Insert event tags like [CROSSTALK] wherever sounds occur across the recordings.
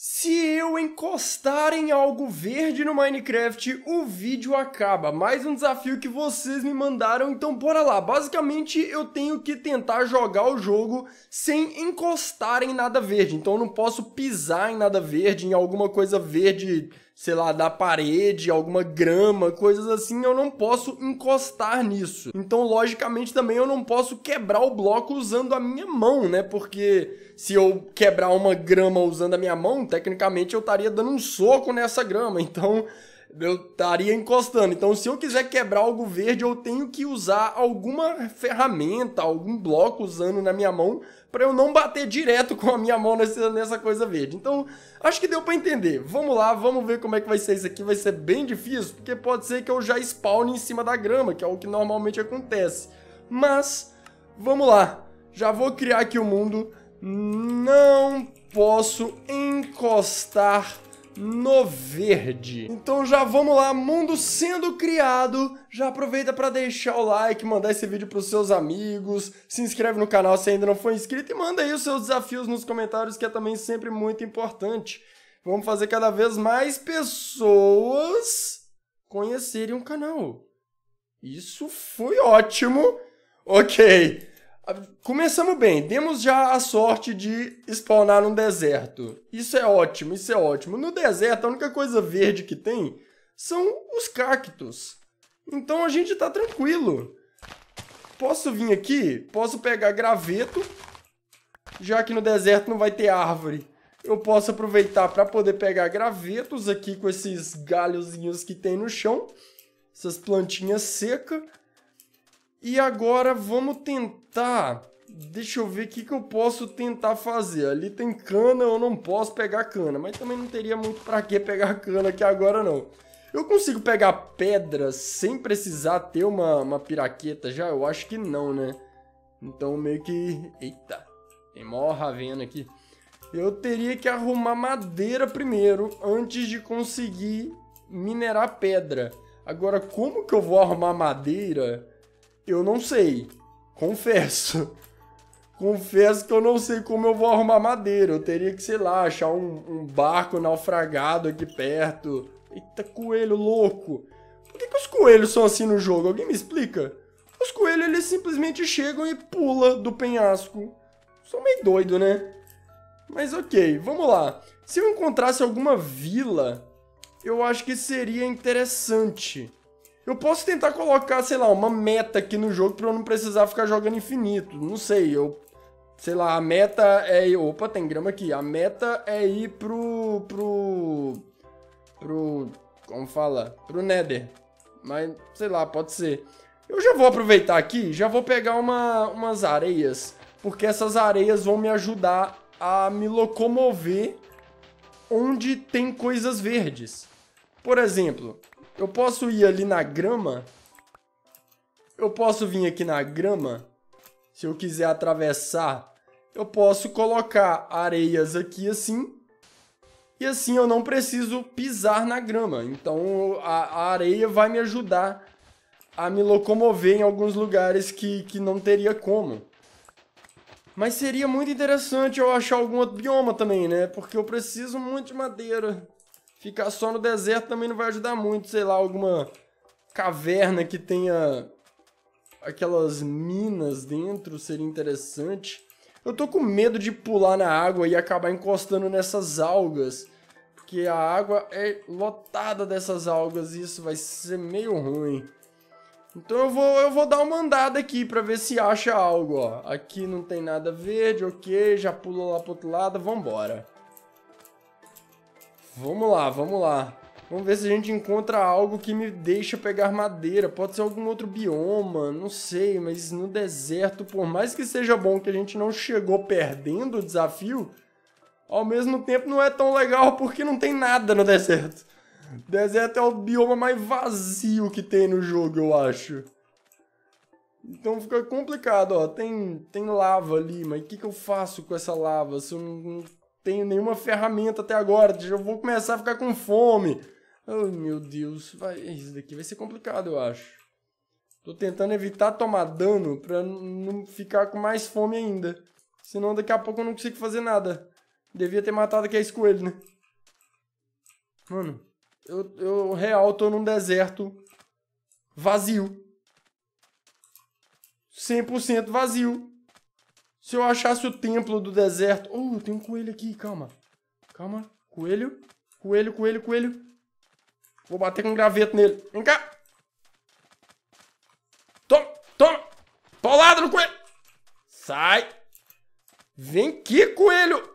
Se eu encostar em algo verde no Minecraft, o vídeo acaba. Mais um desafio que vocês me mandaram, então bora lá. Basicamente, eu tenho que tentar jogar o jogo sem encostar em nada verde. Então eu não posso pisar em nada verde, em alguma coisa verde sei lá, da parede, alguma grama, coisas assim, eu não posso encostar nisso. Então, logicamente, também eu não posso quebrar o bloco usando a minha mão, né? Porque se eu quebrar uma grama usando a minha mão, tecnicamente eu estaria dando um soco nessa grama. Então, eu estaria encostando. Então, se eu quiser quebrar algo verde, eu tenho que usar alguma ferramenta, algum bloco usando na minha mão para eu não bater direto com a minha mão nessa, nessa coisa verde. Então, acho que deu para entender. Vamos lá, vamos ver como é que vai ser isso aqui. Vai ser bem difícil, porque pode ser que eu já spawn em cima da grama, que é o que normalmente acontece. Mas, vamos lá. Já vou criar aqui o mundo. Não posso encostar no verde. Então já vamos lá, mundo sendo criado, já aproveita para deixar o like, mandar esse vídeo para os seus amigos, se inscreve no canal se ainda não for inscrito e manda aí os seus desafios nos comentários que é também sempre muito importante. Vamos fazer cada vez mais pessoas conhecerem o canal. Isso foi ótimo. Ok. Começamos bem, demos já a sorte de spawnar num deserto. Isso é ótimo, isso é ótimo. No deserto, a única coisa verde que tem são os cactos. Então a gente tá tranquilo. Posso vir aqui, posso pegar graveto, já que no deserto não vai ter árvore. Eu posso aproveitar para poder pegar gravetos aqui com esses galhozinhos que tem no chão, essas plantinhas secas. E agora vamos tentar. Deixa eu ver o que, que eu posso tentar fazer. Ali tem cana, eu não posso pegar cana. Mas também não teria muito pra que pegar cana aqui agora, não. Eu consigo pegar pedra sem precisar ter uma, uma piraqueta já? Eu acho que não, né? Então meio que... Eita, tem mó ravena aqui. Eu teria que arrumar madeira primeiro, antes de conseguir minerar pedra. Agora, como que eu vou arrumar madeira eu não sei. Confesso. [LAUGHS] Confesso que eu não sei como eu vou arrumar madeira. Eu teria que, sei lá, achar um, um barco naufragado aqui perto. Eita, coelho louco. Por que, que os coelhos são assim no jogo? Alguém me explica? Os coelhos, eles simplesmente chegam e pulam do penhasco. Sou meio doido, né? Mas ok, vamos lá. Se eu encontrasse alguma vila, eu acho que seria interessante. Eu posso tentar colocar, sei lá, uma meta aqui no jogo para eu não precisar ficar jogando infinito. Não sei, eu sei lá, a meta é Opa, tem grama aqui. A meta é ir pro... pro... pro... como fala? Pro Nether. Mas, sei lá, pode ser. Eu já vou aproveitar aqui, já vou pegar uma, umas areias, porque essas areias vão me ajudar a me locomover onde tem coisas verdes. Por exemplo, eu posso ir ali na grama? Eu posso vir aqui na grama? Se eu quiser atravessar, eu posso colocar areias aqui assim. E assim eu não preciso pisar na grama. Então a, a areia vai me ajudar a me locomover em alguns lugares que, que não teria como. Mas seria muito interessante eu achar algum outro bioma também, né? Porque eu preciso muito de madeira. Ficar só no deserto também não vai ajudar muito, sei lá, alguma caverna que tenha aquelas minas dentro seria interessante. Eu tô com medo de pular na água e acabar encostando nessas algas, porque a água é lotada dessas algas e isso vai ser meio ruim. Então eu vou, eu vou dar uma andada aqui pra ver se acha algo, ó. Aqui não tem nada verde, ok, já pulou lá pro outro lado, vambora. Vamos lá, vamos lá. Vamos ver se a gente encontra algo que me deixa pegar madeira. Pode ser algum outro bioma, não sei, mas no deserto, por mais que seja bom que a gente não chegou perdendo o desafio, ao mesmo tempo não é tão legal porque não tem nada no deserto. Deserto é o bioma mais vazio que tem no jogo, eu acho. Então fica complicado, ó. Tem, tem lava ali, mas o que, que eu faço com essa lava se eu não, não tenho nenhuma ferramenta até agora, eu vou começar a ficar com fome. Ai oh, meu Deus, vai, isso daqui vai ser complicado, eu acho. Tô tentando evitar tomar dano pra não ficar com mais fome ainda. Senão daqui a pouco eu não consigo fazer nada. Devia ter matado aquele coelho, né? Mano, eu, eu real tô num deserto vazio. 100% vazio. Se eu achasse o templo do deserto... Oh, tem um coelho aqui, calma. Calma, coelho. Coelho, coelho, coelho. Vou bater com um graveto nele. Vem cá. Toma, toma. Paulada no coelho. Sai. Vem aqui, coelho.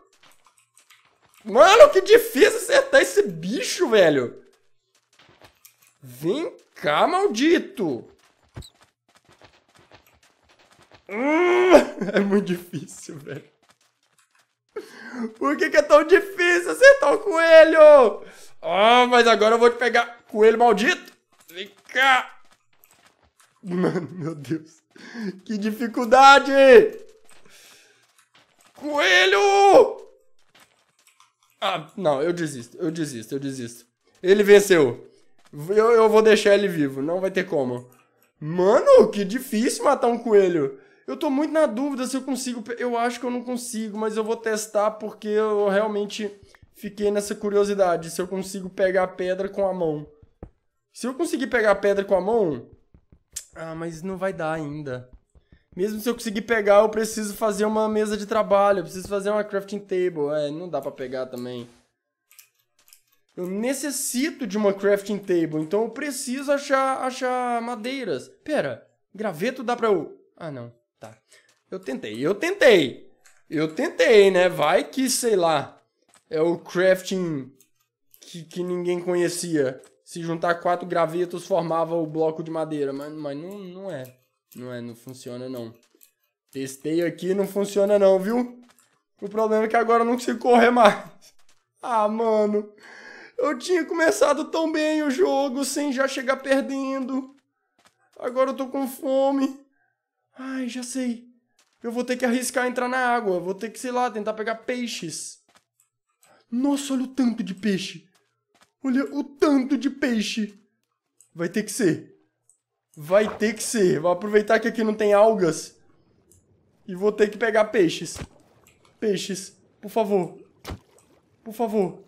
Mano, que difícil acertar esse bicho, velho. Vem cá, maldito. [LAUGHS] É muito difícil, velho. Por que, que, é tão difícil acertar o coelho? Ah, oh, mas agora eu vou te pegar. Coelho maldito. Vem cá. Mano, meu Deus. Que dificuldade. Coelho. Ah, não. Eu desisto. Eu desisto. Eu desisto. Ele venceu. Eu, eu vou deixar ele vivo. Não vai ter como. Mano, que difícil matar um coelho. Eu tô muito na dúvida se eu consigo. Eu acho que eu não consigo, mas eu vou testar porque eu realmente fiquei nessa curiosidade. Se eu consigo pegar a pedra com a mão. Se eu conseguir pegar a pedra com a mão. Ah, mas não vai dar ainda. Mesmo se eu conseguir pegar, eu preciso fazer uma mesa de trabalho. Eu preciso fazer uma crafting table. É, não dá pra pegar também. Eu necessito de uma crafting table, então eu preciso achar, achar madeiras. Pera, graveto dá pra eu... Ah, não. Tá. Eu tentei, eu tentei. Eu tentei, né? Vai que, sei lá, é o crafting que, que ninguém conhecia. Se juntar quatro gravetos formava o bloco de madeira, mas, mas não, não é. Não é, não funciona não. Testei aqui, não funciona não, viu? O problema é que agora eu não consigo correr mais. [LAUGHS] Ah, mano. Eu tinha começado tão bem o jogo sem já chegar perdendo. Agora eu tô com fome. Ai, já sei. Eu vou ter que arriscar entrar na água. Vou ter que, sei lá, tentar pegar peixes. Nossa, olha o tanto de peixe. Olha o tanto de peixe. Vai ter que ser. Vai ter que ser. Vou aproveitar que aqui não tem algas. E vou ter que pegar peixes. Peixes, por favor. Por favor.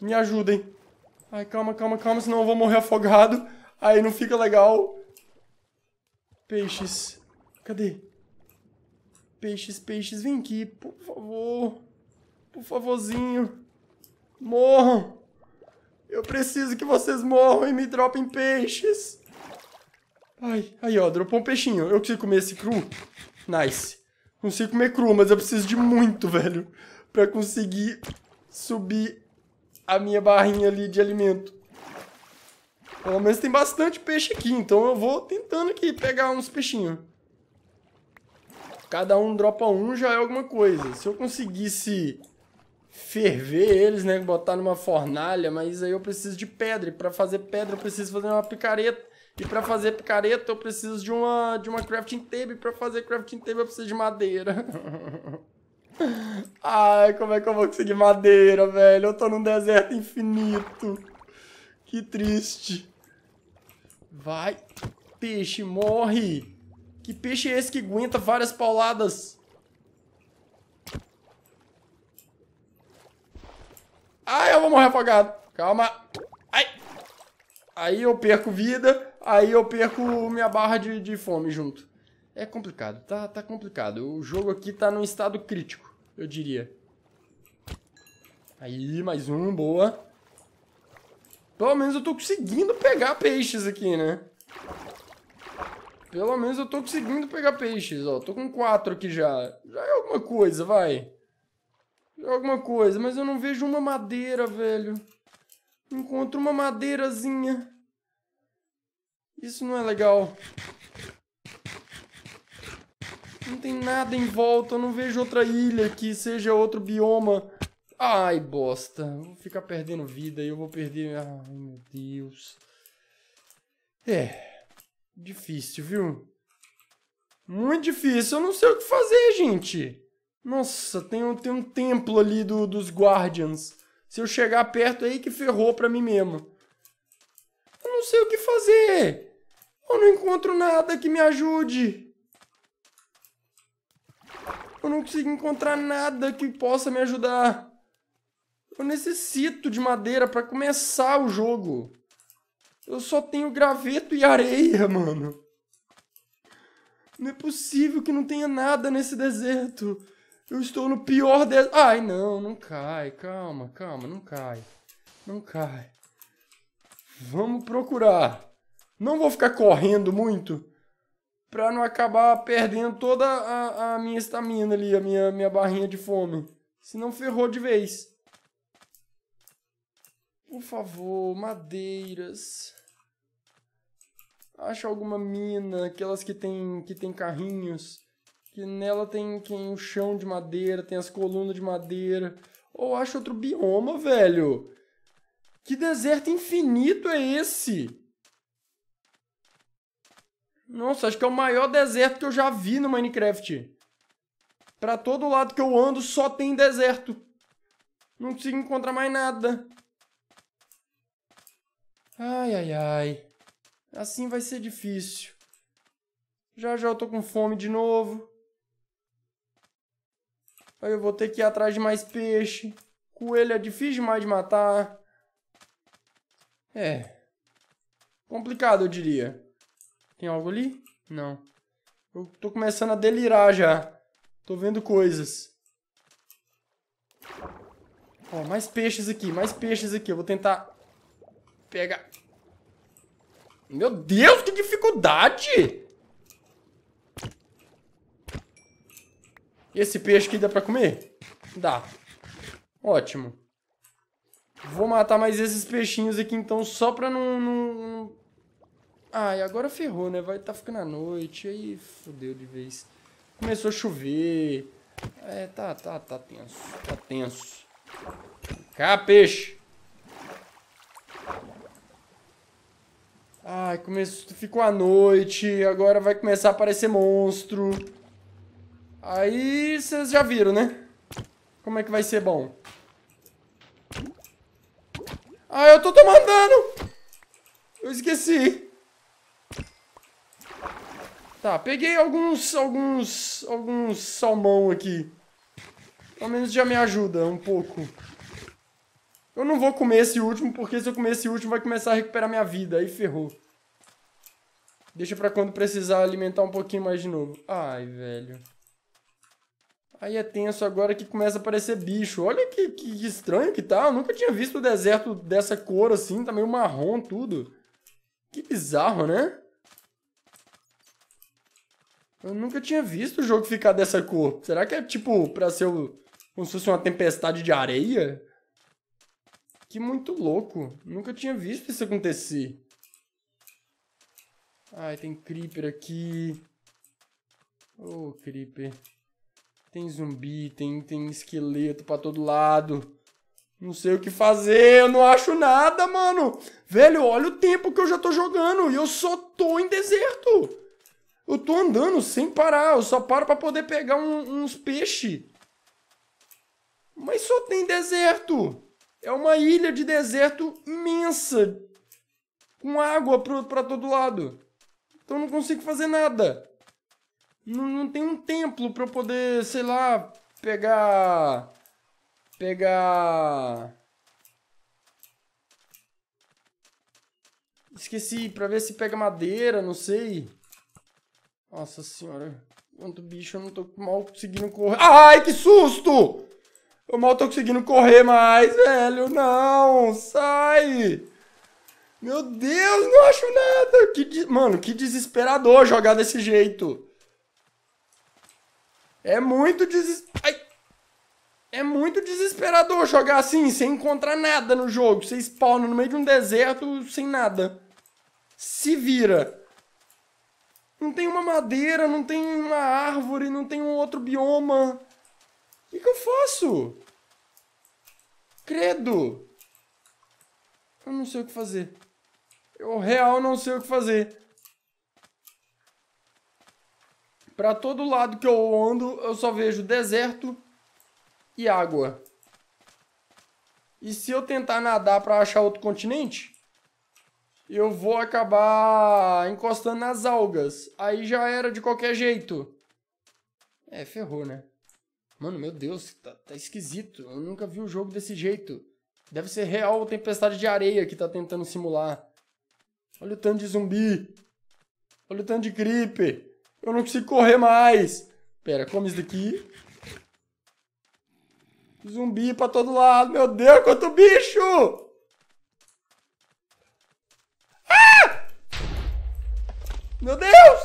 Me ajudem. Ai, calma, calma, calma, senão eu vou morrer afogado. Aí não fica legal. Peixes. Cadê? Peixes, peixes, vem aqui, por favor. Por favorzinho. Morram. Eu preciso que vocês morram e me dropem peixes. Ai, aí ó, dropou um peixinho. Eu consigo comer esse cru? Nice. Consigo comer cru, mas eu preciso de muito, [LAUGHS] velho. Pra conseguir subir a minha barrinha ali de alimento. Pelo menos tem bastante peixe aqui, então eu vou tentando aqui pegar uns peixinhos. Cada um dropa um já é alguma coisa. Se eu conseguisse ferver eles, né, botar numa fornalha, mas aí eu preciso de pedra. E para fazer pedra eu preciso fazer uma picareta. E para fazer picareta eu preciso de uma de uma crafting table. E para fazer crafting table eu preciso de madeira. [LAUGHS] Ai, como é que eu vou conseguir madeira, velho? Eu tô num deserto infinito. Que triste. Vai. Peixe, morre. Que peixe é esse que aguenta várias pauladas? Ai, eu vou morrer afogado. Calma. Ai. Aí eu perco vida. Aí eu perco minha barra de, de fome junto. É complicado. Tá, tá complicado. O jogo aqui tá num estado crítico, eu diria. Aí, mais um. Boa. Pelo menos eu tô conseguindo pegar peixes aqui, né? Pelo menos eu tô conseguindo pegar peixes, ó. Tô com quatro aqui já. Já é alguma coisa, vai. Já é alguma coisa, mas eu não vejo uma madeira, velho. Encontro uma madeirazinha. Isso não é legal. Não tem nada em volta, eu não vejo outra ilha que seja outro bioma. Ai, bosta. Vou ficar perdendo vida e eu vou perder... Ah, ai, meu Deus. É. Difícil, viu? Muito difícil. Eu não sei o que fazer, gente. Nossa, tem um, tem um templo ali do, dos Guardians. Se eu chegar perto aí, que ferrou pra mim mesmo. Eu não sei o que fazer. Eu não encontro nada que me ajude. Eu não consigo encontrar nada que possa me ajudar. Eu necessito de madeira para começar o jogo. Eu só tenho graveto e areia, mano. Não é possível que não tenha nada nesse deserto. Eu estou no pior deserto. Ai, não, não cai. Calma, calma, não cai. Não cai. Vamos procurar. Não vou ficar correndo muito pra não acabar perdendo toda a, a minha estamina ali, a minha, minha barrinha de fome. Senão ferrou de vez. Por favor, madeiras. Acha alguma mina, aquelas que tem, que tem carrinhos. Que nela tem, tem o chão de madeira, tem as colunas de madeira. Ou acha outro bioma, velho. Que deserto infinito é esse? Nossa, acho que é o maior deserto que eu já vi no Minecraft. Pra todo lado que eu ando só tem deserto. Não consigo encontrar mais nada. Ai, ai, ai. Assim vai ser difícil. Já já eu tô com fome de novo. Aí eu vou ter que ir atrás de mais peixe. Coelho é difícil demais de matar. É. Complicado, eu diria. Tem algo ali? Não. Eu tô começando a delirar já. Tô vendo coisas. Ó, mais peixes aqui, mais peixes aqui. Eu vou tentar Pega. Meu Deus, que dificuldade! Esse peixe aqui dá pra comer? Dá. Ótimo. Vou matar mais esses peixinhos aqui, então, só pra não... não... Ai, agora ferrou, né? Vai tá ficando a noite, aí fodeu de vez. Começou a chover. É, tá, tá, tá tenso. Tá tenso. Cá, peixe. Ai, começou, ficou a noite, agora vai começar a aparecer monstro. Aí vocês já viram, né? Como é que vai ser bom. Ah, eu tô tomando dano! Eu esqueci. Tá, peguei alguns, alguns, alguns salmão aqui. Pelo menos já me ajuda um pouco. Eu não vou comer esse último, porque se eu comer esse último vai começar a recuperar minha vida. Aí ferrou. Deixa pra quando precisar alimentar um pouquinho mais de novo. Ai, velho. Aí é tenso agora que começa a aparecer bicho. Olha que, que estranho que tá. Eu nunca tinha visto o deserto dessa cor assim. Tá meio marrom tudo. Que bizarro, né? Eu nunca tinha visto o jogo ficar dessa cor. Será que é tipo pra ser o, como se fosse uma tempestade de areia? Que muito louco. Nunca tinha visto isso acontecer. Ai, tem creeper aqui. Ô, oh, creeper. Tem zumbi, tem, tem esqueleto pra todo lado. Não sei o que fazer, eu não acho nada, mano. Velho, olha o tempo que eu já tô jogando e eu só tô em deserto. Eu tô andando sem parar, eu só paro pra poder pegar um, uns peixes. Mas só tem deserto é uma ilha de deserto imensa, com água para todo lado. Então não consigo fazer nada. Não, não tem um templo para eu poder, sei lá, pegar. Pegar. Esqueci, pra ver se pega madeira, não sei. Nossa senhora, quanto bicho, eu não tô mal conseguindo correr. Ai, que susto! Eu mal tô conseguindo correr mais, velho. Não, sai! Meu Deus, não acho nada. Que de... Mano, que desesperador jogar desse jeito. É muito É muito desesperador jogar assim, sem encontrar nada no jogo. Você spawna no meio de um deserto sem nada. Se vira. Não tem uma madeira, não tem uma árvore, não tem um outro bioma que, que eu faço? Credo! Eu não sei o que fazer. Eu real não sei o que fazer. Para todo lado que eu ando, eu só vejo deserto e água. E se eu tentar nadar para achar outro continente, eu vou acabar encostando nas algas. Aí já era de qualquer jeito. É, ferrou, né? Mano, meu Deus, tá, tá esquisito. Eu nunca vi o um jogo desse jeito. Deve ser real a tempestade de areia que tá tentando simular. Olha o tanto de zumbi. Olha o tanto de creeper. Eu não consigo correr mais. Pera, come isso daqui. Zumbi pra todo lado. Meu Deus, quanto bicho! Ah! Meu Deus!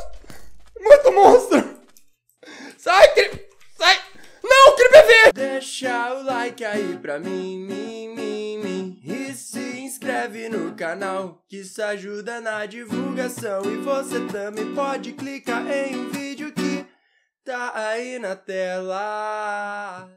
like aí pra mim, mim, mim, mim. E se inscreve no canal, que isso ajuda na divulgação. E você também pode clicar em um vídeo que tá aí na tela.